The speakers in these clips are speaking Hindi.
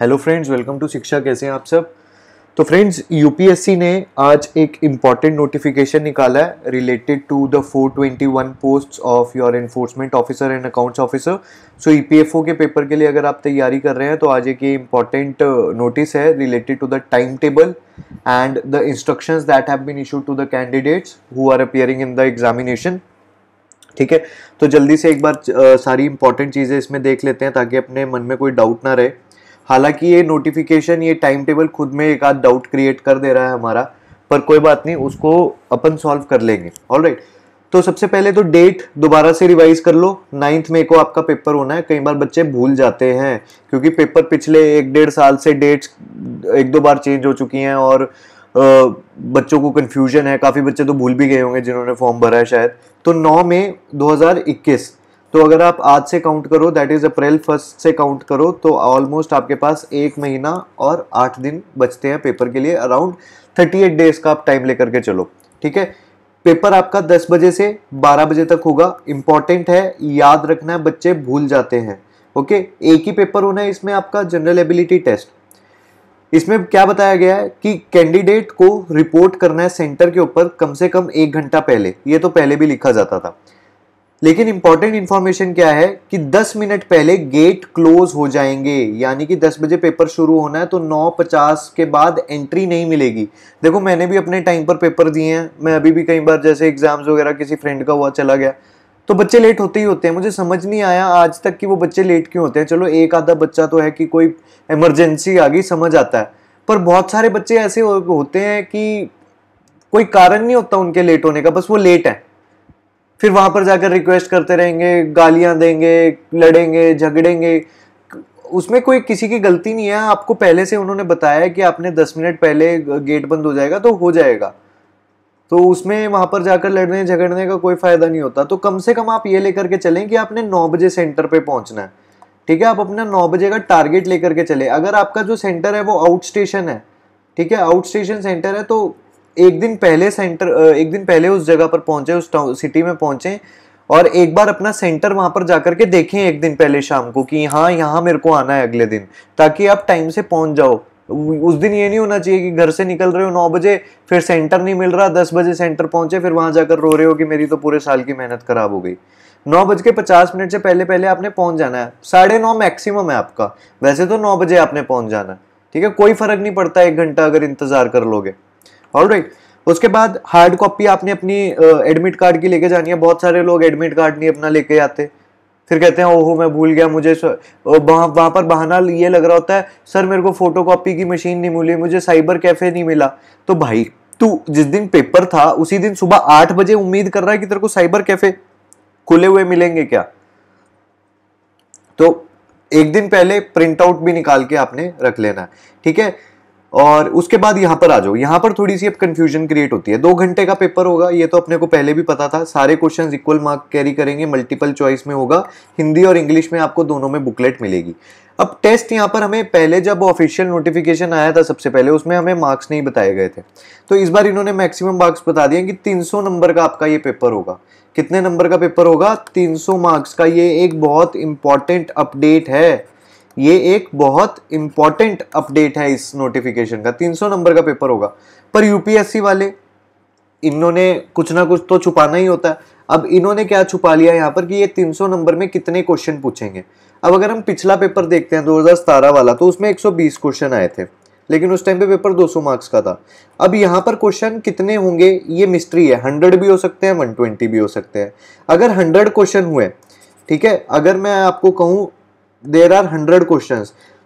हेलो फ्रेंड्स वेलकम टू शिक्षा कैसे हैं आप सब तो फ्रेंड्स यूपीएससी ने आज एक इम्पॉर्टेंट नोटिफिकेशन निकाला है related to the 421 posts of your enforcement officer and accounts officer so EPFO के पेपर के लिए अगर आप तैयारी कर रहे हैं तो आज एक ये इम्पॉर्टेंट नोटिस uh, है related to the time table and the instruction that have been issue to the candidates who are appearing in the examination ठीक है तो जल्दी से एक बार uh, सारी इंपॉर्टेंट चीज़ें इसमें देख लेते हैं ताकि अपने मन में कोई डाउट ना रहे हालांकि ये नोटिफिकेशन ये टाइम टेबल खुद में एक आध डाउट क्रिएट कर दे रहा है हमारा पर कोई बात नहीं उसको अपन सॉल्व कर लेंगे ऑल right. तो सबसे पहले तो डेट दोबारा से रिवाइज कर लो नाइन्थ मे को आपका पेपर होना है कई बार बच्चे भूल जाते हैं क्योंकि पेपर पिछले एक डेढ़ साल से डेट्स एक दो बार चेंज हो चुकी हैं और बच्चों को कन्फ्यूजन है काफ़ी बच्चे तो भूल भी गए होंगे जिन्होंने फॉर्म भरा है शायद तो नौ मई दो तो अगर आप आज से काउंट करो दैट इज़ अप्रैल फर्स्ट से काउंट करो तो ऑलमोस्ट आपके पास एक महीना और आठ दिन बचते हैं पेपर के लिए अराउंड थर्टी एट डेज का आप टाइम लेकर के चलो ठीक है पेपर आपका दस बजे से बारह बजे तक होगा इंपॉर्टेंट है याद रखना है बच्चे भूल जाते हैं ओके एक ही पेपर होना है इसमें आपका जनरल एबिलिटी टेस्ट इसमें क्या बताया गया है कि कैंडिडेट को रिपोर्ट करना है सेंटर के ऊपर कम से कम एक घंटा पहले ये तो पहले भी लिखा जाता था लेकिन इंपॉर्टेंट इन्फॉर्मेशन क्या है कि 10 मिनट पहले गेट क्लोज हो जाएंगे यानी कि 10 बजे पेपर शुरू होना है तो 9:50 के बाद एंट्री नहीं मिलेगी देखो मैंने भी अपने टाइम पर पेपर दिए हैं मैं अभी भी कई बार जैसे एग्जाम्स वगैरह किसी फ्रेंड का हुआ चला गया तो बच्चे लेट होते ही होते हैं मुझे समझ नहीं आया आज तक कि वो बच्चे लेट क्यों होते हैं चलो एक आधा बच्चा तो है कि कोई इमरजेंसी आ गई समझ आता है पर बहुत सारे बच्चे ऐसे होते हैं कि कोई कारण नहीं होता उनके लेट होने का बस वो लेट है फिर वहाँ पर जाकर रिक्वेस्ट करते रहेंगे गालियाँ देंगे लड़ेंगे झगड़ेंगे उसमें कोई किसी की गलती नहीं है आपको पहले से उन्होंने बताया कि आपने दस मिनट पहले गेट बंद हो जाएगा तो हो जाएगा तो उसमें वहाँ पर जाकर लड़ने झगड़ने का कोई फ़ायदा नहीं होता तो कम से कम आप ये लेकर के चलें कि आपने नौ बजे सेंटर पे पहुँचना है ठीक है आप अपना नौ बजे का टारगेट लेकर के चले अगर आपका जो सेंटर है वो आउट स्टेशन है ठीक है आउट स्टेशन सेंटर है तो एक दिन पहले सेंटर एक दिन पहले उस जगह पर पहुंचे उस सिटी में पहुंचे और एक बार अपना सेंटर वहां पर जाकर के देखें एक दिन पहले शाम को कि हाँ यहाँ मेरे को आना है अगले दिन ताकि आप टाइम से पहुंच जाओ उस दिन ये नहीं होना चाहिए कि घर से निकल रहे हो नौ बजे फिर सेंटर नहीं मिल रहा दस बजे सेंटर पहुंचे फिर वहां जाकर रो रहे हो कि मेरी तो पूरे साल की मेहनत खराब हो गई नौ बज के पचास मिनट से पहले पहले आपने पहुंच जाना है साढ़े नौ मैक्सिमम है आपका वैसे तो नौ बजे आपने पहुंच जाना है ठीक है कोई फर्क नहीं पड़ता एक घंटा अगर इंतजार कर लोगे ऑल राइट उसके बाद हार्ड कॉपी आपने अपनी एडमिट कार्ड की लेके जानी है बहुत सारे लोग एडमिट कार्ड नहीं अपना लेके आते फिर कहते हैं ओहो मैं भूल गया मुझे वहां वहाँ पर बहाना ये लग रहा होता है सर मेरे को फोटो कॉपी की मशीन नहीं मिली मुझे साइबर कैफे नहीं मिला तो भाई तू जिस दिन पेपर था उसी दिन सुबह आठ बजे उम्मीद कर रहा है कि तेरे को साइबर कैफे खुले हुए मिलेंगे क्या तो एक दिन पहले प्रिंट आउट भी निकाल के आपने रख लेना है ठीक है और उसके बाद यहाँ पर आ जाओ यहाँ पर थोड़ी सी अब कन्फ्यूजन क्रिएट होती है दो घंटे का पेपर होगा ये तो अपने को पहले भी पता था सारे क्वेश्चन इक्वल मार्क कैरी करेंगे मल्टीपल चॉइस में होगा हिंदी और इंग्लिश में आपको दोनों में बुकलेट मिलेगी अब टेस्ट यहाँ पर हमें पहले जब ऑफिशियल नोटिफिकेशन आया था सबसे पहले उसमें हमें मार्क्स नहीं बताए गए थे तो इस बार इन्होंने मैक्सिमम मार्क्स बता दिए कि 300 नंबर का आपका ये पेपर होगा कितने नंबर का पेपर होगा 300 मार्क्स का ये एक बहुत इंपॉर्टेंट अपडेट है ये एक बहुत इंपॉर्टेंट अपडेट है इस नोटिफिकेशन का 300 नंबर का पेपर होगा पर यूपीएससी वाले इन्होंने कुछ ना कुछ तो छुपाना ही होता है अब इन्होंने क्या छुपा लिया यहाँ पर कि ये 300 नंबर में कितने क्वेश्चन पूछेंगे अब अगर हम पिछला पेपर देखते हैं दो वाला तो उसमें एक क्वेश्चन आए थे लेकिन उस टाइम पे पेपर 200 मार्क्स का था अब यहाँ पर क्वेश्चन कितने होंगे ये मिस्ट्री है 100 भी हो सकते हैं 120 भी हो सकते हैं अगर 100 क्वेश्चन हुए ठीक है अगर मैं आपको कहूँ देर आर हंड्रेड क्वेश्चन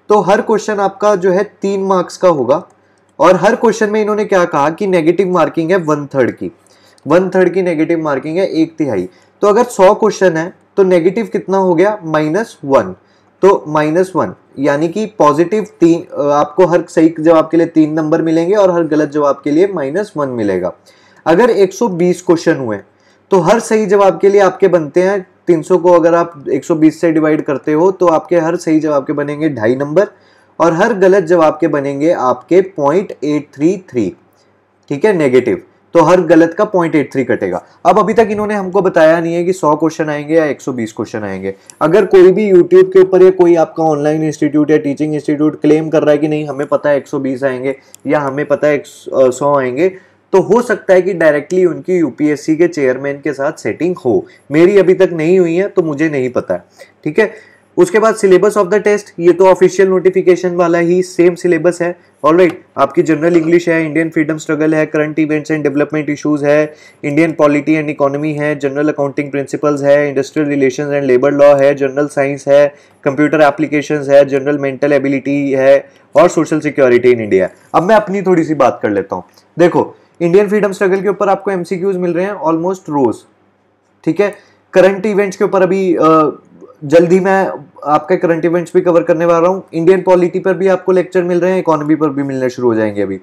तो हर क्वेश्चन आपका जो है तीन मार्क्स का होगा और हर क्वेश्चन में इन्होंने क्या कहा कि नेगेटिव मार्किंग है वन थर्ड की वन थर्ड की नेगेटिव मार्किंग है एक तिहाई तो अगर सौ क्वेश्चन है तो नेगेटिव कितना हो गया माइनस वन तो माइनस वन यानी कि पॉजिटिव तीन आपको हर सही जवाब के लिए तीन नंबर मिलेंगे और हर गलत जवाब के लिए माइनस वन मिलेगा अगर 120 क्वेश्चन हुए तो हर सही जवाब के लिए आपके बनते हैं 300 को अगर आप 120 से डिवाइड करते हो तो आपके हर सही जवाब के बनेंगे ढाई नंबर और हर गलत जवाब के बनेंगे आपके पॉइंट एट थ्री थ्री ठीक है नेगेटिव तो हर गलत का पॉइंट एट थ्री कटेगा अब अभी तक इन्होंने हमको बताया नहीं है कि सौ क्वेश्चन आएंगे या एक सौ बीस क्वेश्चन आएंगे अगर कोई भी यूट्यूब के ऊपर या कोई आपका ऑनलाइन इंस्टीट्यूट या टीचिंग इंस्टीट्यूट क्लेम कर रहा है कि नहीं हमें पता है एक सौ बीस आएंगे या हमें पता है सौ आएंगे तो हो सकता है कि डायरेक्टली उनकी यूपीएससी के चेयरमैन के साथ सेटिंग हो मेरी अभी तक नहीं हुई है तो मुझे नहीं पता ठीक है उसके बाद सिलेबस ऑफ द टेस्ट ये तो ऑफिशियल नोटिफिकेशन वाला ही सेम सिलेबस है ऑलराइट right, आपकी जनरल इंग्लिश है इंडियन फ्रीडम स्ट्रगल है current events and development issues है इंडियन पॉलिटी एंड इकोनॉमी है जनरल अकाउंटिंग प्रिंसिपल्स है industrial relations and labour law है जनरल साइंस है कंप्यूटर एप्लीकेशंस है जनरल मेंटल एबिलिटी है और सोशल सिक्योरिटी इन इंडिया अब मैं अपनी थोड़ी सी बात कर लेता हूँ देखो इंडियन फ्रीडम स्ट्रगल के ऊपर आपको एमसीक्यूज मिल रहे हैं ऑलमोस्ट रोज ठीक है करंट इवेंट्स के ऊपर अभी जल्दी मैं आपके करंट इवेंट्स भी कवर करने वाला हूँ इंडियन पॉलिटी पर भी आपको लेक्चर मिल रहे हैं इकोनॉमी पर भी मिलने शुरू हो जाएंगे अभी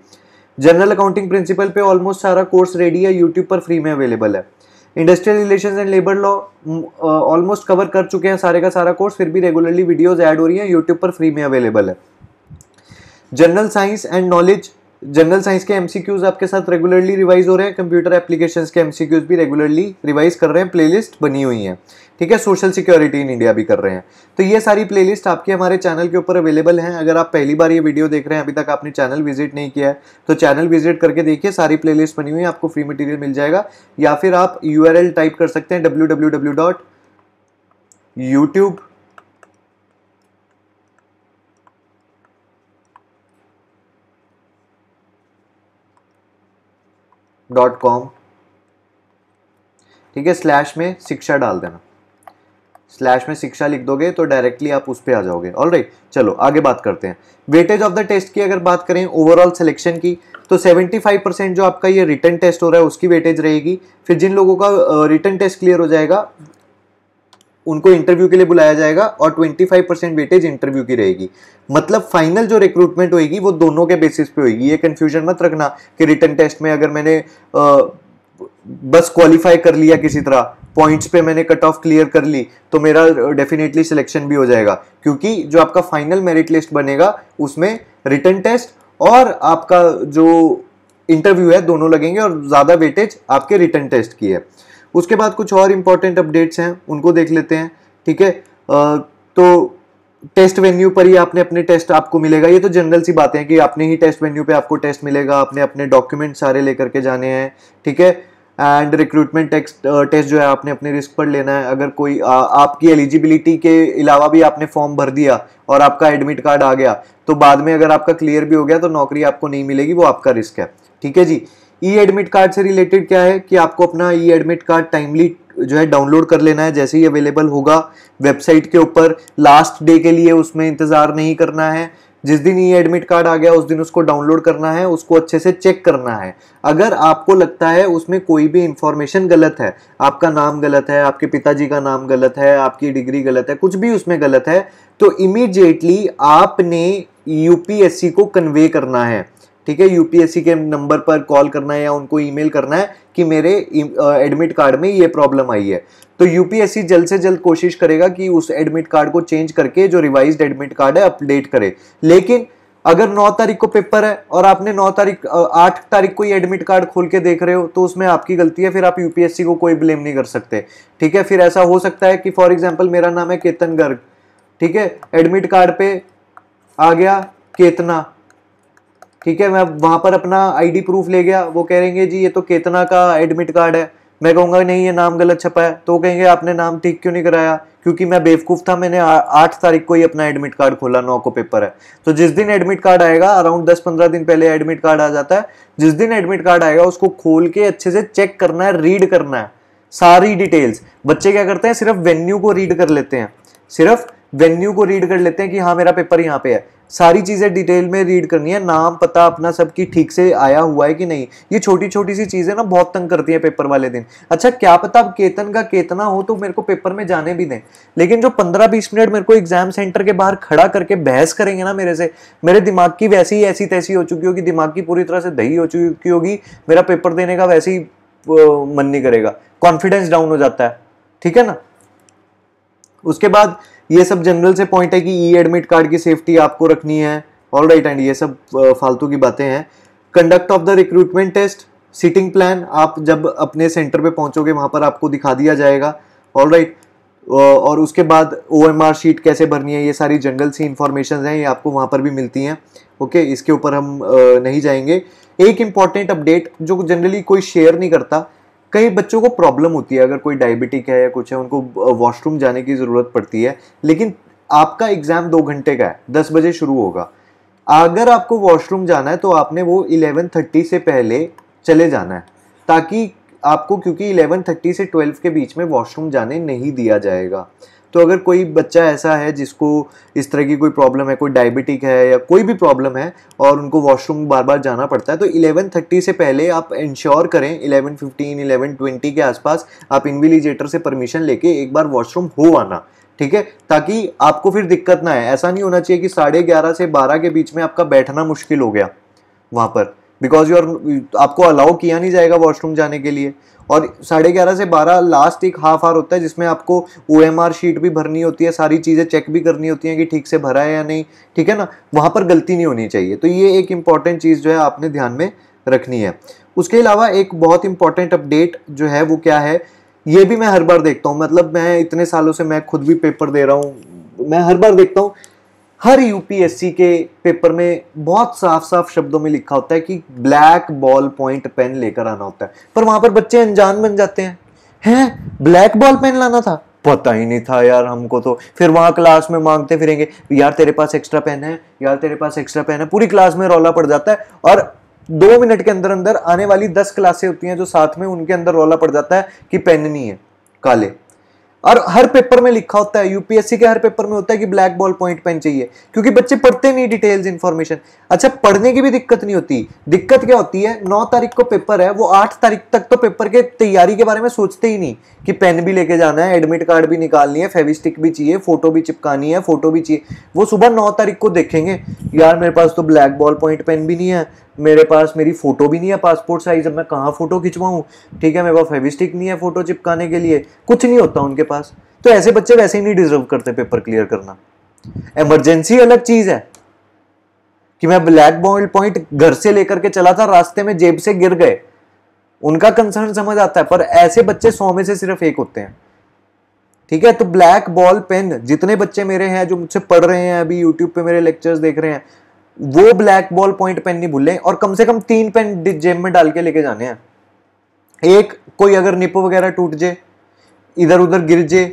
जनरल अकाउंटिंग प्रिंसिपल पे ऑलमोस्ट सारा कोर्स रेडी है यूट्यूब पर फ्री में अवेलेबल है industrial relation and labour law almost cover कर चुके हैं सारे का सारा कोर्स फिर भी रेगुलरली वीडियोज ऐड हो रही हैं यूट्यूब पर फ्री में अवेलेबल है general science and knowledge general science के एमसीक्यूज आपके साथ रेगुलरली रिवाइज हो रहे हैं कंप्यूटर एप्लीकेशंस के एमसीक्यूज भी रेगुलरली रिवाइज कर रहे हैं प्लेलिस्ट बनी हुई है ठीक है सोशल सिक्योरिटी इन इंडिया भी कर रहे हैं तो ये सारी प्लेलिस्ट आपके हमारे चैनल के ऊपर अवेलेबल हैं अगर आप पहली बार ये वीडियो देख रहे हैं अभी तक आपने चैनल विजिट नहीं किया है तो चैनल विजिट करके देखिए सारी प्लेलिस्ट बनी हुई है आपको फ्री मटेरियल मिल जाएगा या फिर आप यू टाइप कर सकते हैं W W W dot YouTube dot com ठीक है स्लैश में शिक्षा डाल देना स्लैश में शिक्षा लिख दोगे तो डायरेक्टली आप उस पर आ जाओगे ऑल राइट चलो आगे बात करते हैं वेटेज ऑफ द टेस्ट की अगर बात करें ओवरऑल सिलेक्शन की तो 75 परसेंट जो आपका ये रिटर्न टेस्ट हो रहा है उसकी वेटेज रहेगी फिर जिन लोगों का रिटर्न टेस्ट क्लियर हो जाएगा उनको इंटरव्यू के लिए बुलाया जाएगा और 25 परसेंट वेटेज इंटरव्यू की रहेगी मतलब फाइनल जो रिक्रूटमेंट होगी वो दोनों के बेसिस पे होगी ये कन्फ्यूजन मत रखना कि रिटर्न टेस्ट में अगर मैंने आ, बस क्वालिफाई कर लिया किसी तरह पॉइंट्स पे मैंने कट ऑफ क्लियर कर ली तो मेरा डेफिनेटली सिलेक्शन भी हो जाएगा क्योंकि जो आपका फाइनल मेरिट लिस्ट बनेगा उसमें रिटर्न टेस्ट और आपका जो इंटरव्यू है दोनों लगेंगे और ज़्यादा वेटेज आपके रिटर्न टेस्ट की है उसके बाद कुछ और इम्पॉर्टेंट अपडेट्स हैं उनको देख लेते हैं ठीक है तो टेस्ट वेन्यू पर ही आपने अपने टेस्ट आपको मिलेगा ये तो जनरल सी बातें हैं कि अपने ही टेस्ट वेन्यू पे आपको टेस्ट मिलेगा आपने अपने डॉक्यूमेंट सारे लेकर के जाने हैं ठीक है एंड रिक्रूटमेंट टेस्ट टेस्ट जो है आपने अपने रिस्क पर लेना है अगर कोई आ, आपकी एलिजिबिलिटी के अलावा भी आपने फॉर्म भर दिया और आपका एडमिट कार्ड आ गया तो बाद में अगर आपका क्लियर भी हो गया तो नौकरी आपको नहीं मिलेगी वो आपका रिस्क है ठीक है जी ई एडमिट कार्ड से रिलेटेड क्या है कि आपको अपना ई एडमिट कार्ड टाइमली जो है डाउनलोड कर लेना है जैसे ही अवेलेबल होगा वेबसाइट के ऊपर लास्ट डे के लिए उसमें इंतज़ार नहीं करना है जिस दिन ई एडमिट कार्ड आ गया उस दिन उसको डाउनलोड करना है उसको अच्छे से चेक करना है अगर आपको लगता है उसमें कोई भी इंफॉर्मेशन गलत है आपका नाम गलत है आपके पिताजी का नाम गलत है आपकी डिग्री गलत है कुछ भी उसमें गलत है तो इमीडिएटली आपने यूपीएससी को कन्वे करना है ठीक है यूपीएससी के नंबर पर कॉल करना है या उनको ईमेल करना है कि मेरे एडमिट कार्ड में ये प्रॉब्लम आई है तो यूपीएससी जल्द से जल्द कोशिश करेगा कि उस एडमिट कार्ड को चेंज करके जो रिवाइज एडमिट कार्ड है अपडेट करे लेकिन अगर 9 तारीख को पेपर है और आपने 9 तारीख 8 तारीख को ही एडमिट कार्ड खोल के देख रहे हो तो उसमें आपकी गलती है फिर आप यूपीएससी को कोई ब्लेम नहीं कर सकते ठीक है फिर ऐसा हो सकता है कि फॉर एग्जाम्पल मेरा नाम है केतन गर्ग ठीक है एडमिट कार्ड पे आ गया केतना ठीक है मैं वहां पर अपना आईडी प्रूफ ले गया वो कह हैं जी ये तो केतना का एडमिट कार्ड है मैं कहूंगा नहीं ये नाम गलत छपा है तो कहेंगे आपने नाम ठीक क्यों नहीं कराया क्योंकि मैं बेवकूफ़ था मैंने आठ तारीख को ही अपना एडमिट कार्ड खोला नौ को पेपर है तो जिस दिन एडमिट कार्ड आएगा अराउंड दस पंद्रह दिन पहले एडमिट कार्ड आ जाता है जिस दिन एडमिट कार्ड आएगा उसको खोल के अच्छे से चेक करना है रीड करना है सारी डिटेल्स बच्चे क्या करते हैं सिर्फ वेन्यू को रीड कर लेते हैं सिर्फ वेन्यू को रीड कर लेते हैं कि हाँ मेरा पेपर यहाँ पे है सारी चीज़ें डिटेल में रीड करनी है नाम पता अपना सब की ठीक से आया हुआ है कि नहीं ये छोटी छोटी सी चीज़ें ना बहुत तंग करती हैं पेपर वाले दिन अच्छा क्या पता अब केतन का केतना हो तो मेरे को पेपर में जाने भी दें लेकिन जो पंद्रह बीस मिनट मेरे को एग्जाम सेंटर के बाहर खड़ा करके बहस करेंगे ना मेरे से मेरे दिमाग की वैसी ही ऐसी तैसी हो चुकी होगी दिमाग की पूरी तरह से दही हो चुकी होगी मेरा पेपर देने का वैसे ही मन नहीं करेगा कॉन्फिडेंस डाउन हो जाता है ठीक है ना उसके बाद ये सब जनरल से पॉइंट है कि ई एडमिट कार्ड की सेफ्टी आपको रखनी है ऑल राइट एंड ये सब फालतू की बातें हैं conduct of the recruitment test seating plan आप जब अपने सेंटर पे पहुंचोगे वहां पर आपको दिखा दिया जाएगा ऑल राइट और उसके बाद ओ एम आर शीट कैसे भरनी है ये सारी जनरल सी इंफॉर्मेशन हैं ये आपको वहाँ पर भी मिलती हैं ओके इसके ऊपर हम नहीं जाएंगे एक इम्पॉर्टेंट अपडेट जो जनरली कोई शेयर नहीं करता कई बच्चों को प्रॉब्लम होती है अगर कोई डायबिटिक है या कुछ है उनको वॉशरूम जाने की ज़रूरत पड़ती है लेकिन आपका एग्ज़ाम दो घंटे का है दस बजे शुरू होगा अगर आपको वॉशरूम जाना है तो आपने वो इलेवन थर्टी से पहले चले जाना है ताकि आपको क्योंकि इलेवन थर्टी से ट्वेल्व के बीच में वॉशरूम जाने नहीं दिया जाएगा तो अगर कोई बच्चा ऐसा है जिसको इस तरह की कोई प्रॉब्लम है कोई डायबिटिक है या कोई भी प्रॉब्लम है और उनको वॉशरूम बार बार जाना पड़ता है तो 11:30 से पहले आप इंश्योर करें 11:15 11:20 के आसपास आप इन्विलीजेटर से परमिशन लेके एक बार वॉशरूम हो आना ठीक है ताकि आपको फिर दिक्कत ना आए ऐसा नहीं होना चाहिए कि साढ़े ग्यारह से बारह के बीच में आपका बैठना मुश्किल हो गया वहाँ पर बिकॉज यू आर आपको अलाउ किया नहीं जाएगा वॉशरूम जाने के लिए और साढ़े ग्यारह से बारह लास्ट एक हाफ आवर होता है जिसमें आपको ओ एम आर शीट भी भरनी होती है सारी चीज़ें चेक भी करनी होती हैं कि ठीक से भरा है या नहीं ठीक है ना वहाँ पर गलती नहीं होनी चाहिए तो ये एक इम्पॉर्टेंट चीज़ जो है आपने ध्यान में रखनी है उसके अलावा एक बहुत इंपॉर्टेंट अपडेट जो है वो क्या है ये भी मैं हर बार देखता हूँ मतलब मैं इतने सालों से मैं खुद भी पेपर दे रहा हूँ मैं हर बार देखता हूँ हर यूपीएससी के पेपर में बहुत साफ साफ शब्दों में लिखा होता है कि ब्लैक बॉल पॉइंट पेन लेकर आना होता है पर वहां पर बच्चे अनजान बन जाते हैं हैं ब्लैक बॉल पेन लाना था पता ही नहीं था यार हमको तो फिर वहां क्लास में मांगते फिरेंगे यार तेरे पास एक्स्ट्रा पेन है यार तेरे पास एक्स्ट्रा पेन है पूरी क्लास में रौला पड़ जाता है और दो मिनट के अंदर अंदर आने वाली दस क्लासें होती हैं जो साथ में उनके अंदर रौला पड़ जाता है कि पेन नहीं है काले और हर पेपर में लिखा होता है यूपीएससी के हर पेपर में होता है कि ब्लैक बॉल पॉइंट पेन चाहिए क्योंकि बच्चे पढ़ते नहीं डिटेल्स इन्फॉर्मेशन अच्छा पढ़ने की भी दिक्कत नहीं होती दिक्कत क्या होती है नौ तारीख को पेपर है वो आठ तारीख तक तो पेपर के तैयारी के बारे में सोचते ही नहीं कि पेन भी लेके जाना है एडमिट कार्ड भी निकालनी है फेविस्टिक भी चाहिए फोटो भी चिपकानी है फोटो भी चाहिए वो सुबह नौ तारीख को देखेंगे यार मेरे पास तो ब्लैक बॉल पॉइंट पेन भी नहीं है मेरे पास मेरी फोटो भी नहीं है पासपोर्ट साइज अब मैं कहाँ फोटो खिंचवाऊँ ठीक है मेरे पास फेविस्टिक नहीं है फोटो चिपकाने के लिए कुछ नहीं होता उनके पास पास तो ऐसे बच्चे वैसे ही नहीं डिजर्व करते पेपर क्लियर करना एमरजेंसी अलग चीज है कि मैं ब्लैक बॉइल पॉइंट घर से लेकर के चला था रास्ते में जेब से गिर गए उनका कंसर्न समझ आता है पर ऐसे बच्चे सौ में से सिर्फ एक होते हैं ठीक है तो ब्लैक बॉल पेन जितने बच्चे मेरे हैं जो मुझसे पढ़ रहे हैं अभी यूट्यूब पे मेरे लेक्चर्स देख रहे हैं वो ब्लैक बॉल पॉइंट पेन नहीं भूलें और कम से कम तीन पेन जेब में डाल के लेके जाने हैं एक कोई अगर निप वगैरह टूट जाए इधर उधर गिर जे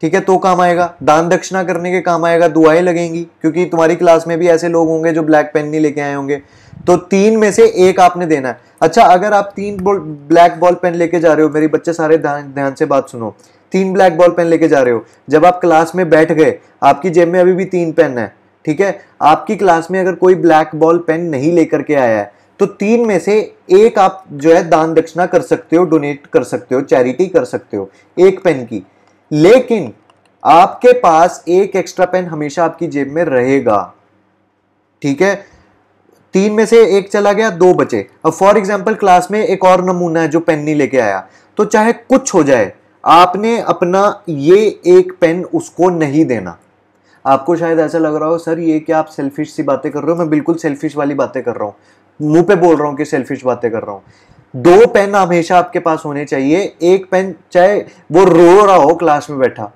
ठीक है तो काम आएगा दान दक्षिणा करने के काम आएगा दुआएं लगेंगी क्योंकि तुम्हारी क्लास में भी ऐसे लोग होंगे जो ब्लैक पेन नहीं लेके आए होंगे तो तीन में से एक आपने देना है अच्छा अगर आप तीन ब्लैक बॉल पेन लेके जा रहे हो मेरे बच्चे सारे ध्यान ध्यान से बात सुनो तीन ब्लैक बॉल पेन लेके जा रहे हो जब आप क्लास में बैठ गए आपकी जेब में अभी भी तीन पेन है ठीक है आपकी क्लास में अगर कोई ब्लैक बॉल पेन नहीं लेकर के आया है तो तीन में से एक आप जो है दान दक्षिणा कर सकते हो डोनेट कर सकते हो चैरिटी कर सकते हो एक पेन की लेकिन आपके पास एक एक्स्ट्रा पेन हमेशा आपकी जेब में रहेगा ठीक है तीन में से एक चला गया दो बचे अब फॉर एग्जाम्पल क्लास में एक और नमूना है जो पेन नहीं लेके आया तो चाहे कुछ हो जाए आपने अपना ये एक पेन उसको नहीं देना आपको शायद ऐसा लग रहा हो सर ये क्या आप सेल्फिश सी बातें कर रहे हो मैं बिल्कुल सेल्फिश वाली बातें कर रहा हूँ मुंह पे बोल रहा हूँ कि सेल्फिश बातें कर रहा हूँ दो पेन हमेशा आपके पास होने चाहिए एक पेन चाहे वो रो रहा हो क्लास में बैठा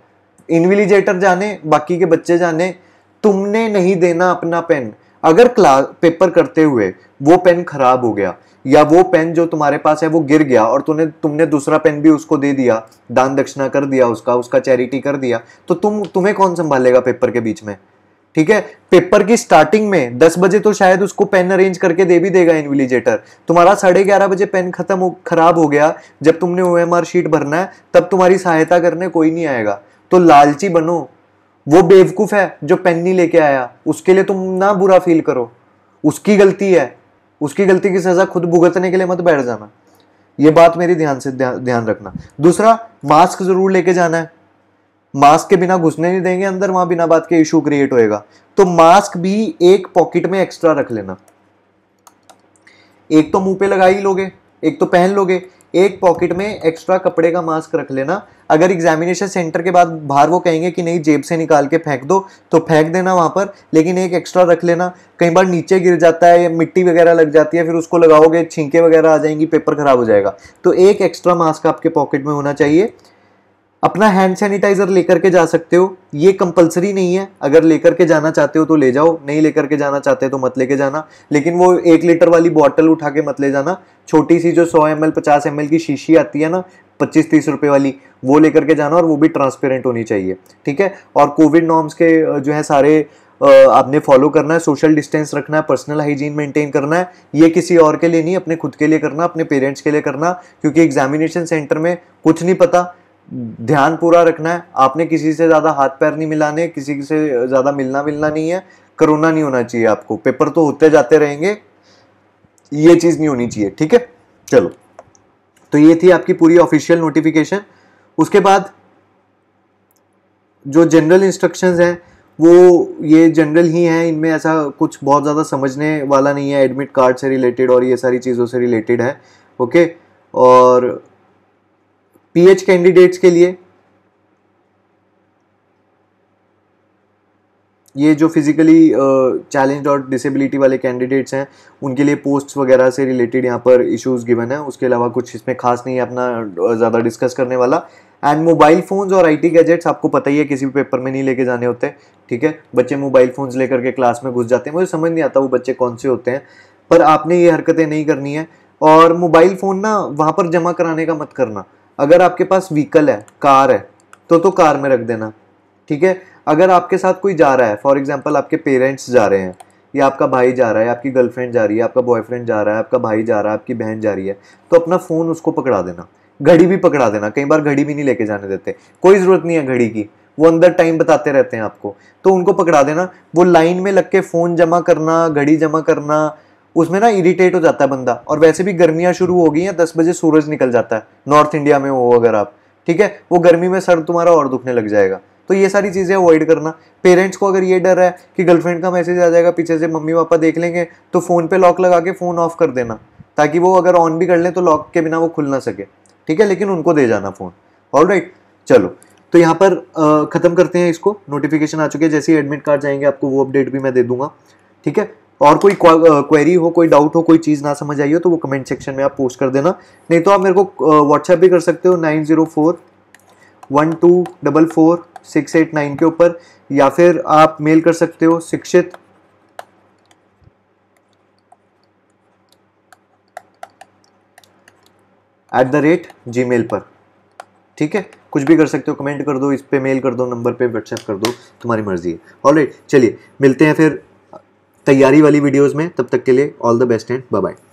इनविलीजेटर जाने बाकी के बच्चे जाने तुमने नहीं देना अपना पेन अगर क्लास पेपर करते हुए वो पेन खराब हो गया या वो पेन जो तुम्हारे पास है वो गिर गया और तुमने तुमने दूसरा पेन भी उसको दे दिया दान दक्षिणा कर दिया उसका उसका चैरिटी कर दिया तो तुम तुम्हें कौन संभालेगा पेपर के बीच में ठीक है पेपर की स्टार्टिंग में दस बजे तो शायद उसको पेन अरेंज करके दे भी देगा इनविलीजेटर तुम्हारा साढ़े ग्यारह बजे पेन खत्म खराब हो गया जब तुमने ओ शीट भरना है तब तुम्हारी सहायता करने कोई नहीं आएगा तो लालची बनो वो बेवकूफ़ है जो पेन नहीं लेके आया उसके लिए तुम ना बुरा फील करो उसकी गलती है उसकी गलती की सज़ा खुद भुगतने के लिए मत बैठ जाना ये बात मेरी ध्यान से ध्यान रखना दूसरा मास्क ज़रूर लेके जाना है मास्क के बिना घुसने नहीं देंगे अंदर वहां बिना बात के इशू क्रिएट होएगा तो मास्क भी एक पॉकेट में एक्स्ट्रा रख लेना एक तो मुंह पे लगा ही लोगे एक तो पहन लोगे एक पॉकेट में एक्स्ट्रा कपड़े का मास्क रख लेना अगर एग्जामिनेशन सेंटर के बाद बाहर वो कहेंगे कि नहीं जेब से निकाल के फेंक दो तो फेंक देना वहाँ पर लेकिन एक एक्स्ट्रा रख लेना कई बार नीचे गिर जाता है मिट्टी वगैरह लग जाती है फिर उसको लगाओगे छींके वगैरह आ जाएंगी पेपर खराब हो जाएगा तो एक एक्स्ट्रा मास्क आपके पॉकेट में होना चाहिए अपना हैंड सैनिटाइजर लेकर के जा सकते हो ये कंपलसरी नहीं है अगर लेकर के जाना चाहते हो तो ले जाओ नहीं लेकर के जाना चाहते हो तो मत लेके जाना लेकिन वो एक लीटर वाली बॉटल उठा के मत ले जाना छोटी सी जो 100 एम एल पचास एम की शीशी आती है ना पच्चीस तीस रुपये वाली वो लेकर के जाना और वो भी ट्रांसपेरेंट होनी चाहिए ठीक है और कोविड नॉर्म्स के जो है सारे आपने फॉलो करना है सोशल डिस्टेंस रखना है पर्सनल हाइजीन मेंटेन करना है ये किसी और के लिए नहीं अपने खुद के लिए करना अपने पेरेंट्स के लिए करना क्योंकि एग्जामिनेशन सेंटर में कुछ नहीं पता ध्यान पूरा रखना है आपने किसी से ज़्यादा हाथ पैर नहीं मिलाने किसी से ज़्यादा मिलना मिलना नहीं है करोना नहीं होना चाहिए आपको पेपर तो होते जाते रहेंगे ये चीज़ नहीं होनी चाहिए ठीक है चलो तो ये थी आपकी पूरी ऑफिशियल नोटिफिकेशन उसके बाद जो जनरल इंस्ट्रक्शंस हैं वो ये जनरल ही हैं इनमें ऐसा कुछ बहुत ज़्यादा समझने वाला नहीं है एडमिट कार्ड से रिलेटेड और ये सारी चीज़ों से रिलेटेड है ओके और पीएच कैंडिडेट्स के लिए ये जो फिजिकली चैलेंज और डिसेबिलिटी वाले कैंडिडेट्स हैं उनके लिए पोस्ट्स वगैरह से रिलेटेड यहाँ पर इश्यूज गिवन है उसके अलावा कुछ इसमें खास नहीं है अपना ज़्यादा डिस्कस करने वाला एंड मोबाइल फ़ोन्स और आईटी गैजेट्स आपको पता ही है किसी भी पेपर में नहीं लेके जाने होते ठीक है बच्चे मोबाइल फ़ोन्स लेकर के क्लास में घुस जाते हैं मुझे समझ नहीं आता वो बच्चे कौन से होते हैं पर आपने ये हरकतें नहीं करनी है और मोबाइल फ़ोन ना वहाँ पर जमा कराने का मत करना अगर आपके पास व्हीकल है कार है तो तो कार में रख देना ठीक है अगर आपके साथ कोई जा रहा है फॉर एग्जाम्पल आपके पेरेंट्स जा रहे हैं या आपका भाई जा रहा है आपकी गर्लफ्रेंड जा रही है आपका बॉयफ्रेंड जा रहा है आपका भाई जा रहा है आपकी बहन जा रही है तो अपना फ़ोन उसको पकड़ा देना घड़ी भी पकड़ा देना कई बार घड़ी भी नहीं लेके जाने देते कोई ज़रूरत नहीं है घड़ी की वो अंदर टाइम बताते रहते हैं आपको तो उनको पकड़ा देना वो लाइन में लग के फ़ोन जमा करना घड़ी जमा करना उसमें ना इरिटेट हो जाता है बंदा और वैसे भी गर्मियाँ शुरू हो गई हैं दस बजे सूरज निकल जाता है नॉर्थ इंडिया में हो अगर आप ठीक है वो गर्मी में सर तुम्हारा और दुखने लग जाएगा तो ये सारी चीज़ें अवॉइड करना पेरेंट्स को अगर ये डर है कि गर्लफ्रेंड का मैसेज आ जाएगा पीछे से मम्मी पापा देख लेंगे तो फ़ोन पे लॉक लगा के फ़ोन ऑफ कर देना ताकि वो अगर ऑन भी कर लें तो लॉक के बिना वो खुल ना सके ठीक है लेकिन उनको दे जाना फ़ोन ऑल राइट चलो तो यहाँ पर ख़त्म करते हैं इसको नोटिफिकेशन आ चुकी है जैसे ही एडमिट कार्ड जाएंगे आपको वो अपडेट भी मैं दे दूंगा ठीक है और कोई क्वेरी हो कोई डाउट हो कोई चीज़ ना समझ आई हो तो वो कमेंट सेक्शन में आप पोस्ट कर देना नहीं तो आप मेरे को व्हाट्सएप भी कर सकते हो nine zero four one two double four six eight nine के ऊपर या फिर आप मेल कर सकते हो शिक्षित at the rate Gmail पर ठीक है कुछ भी कर सकते हो कमेंट कर दो इस पर मेल कर दो नंबर पे व्हाट्सएप कर दो तुम्हारी मर्जी है ऑलरेडी चलिए मिलते हैं फिर तैयारी वाली वीडियोज़ में तब तक के लिए all the best and bye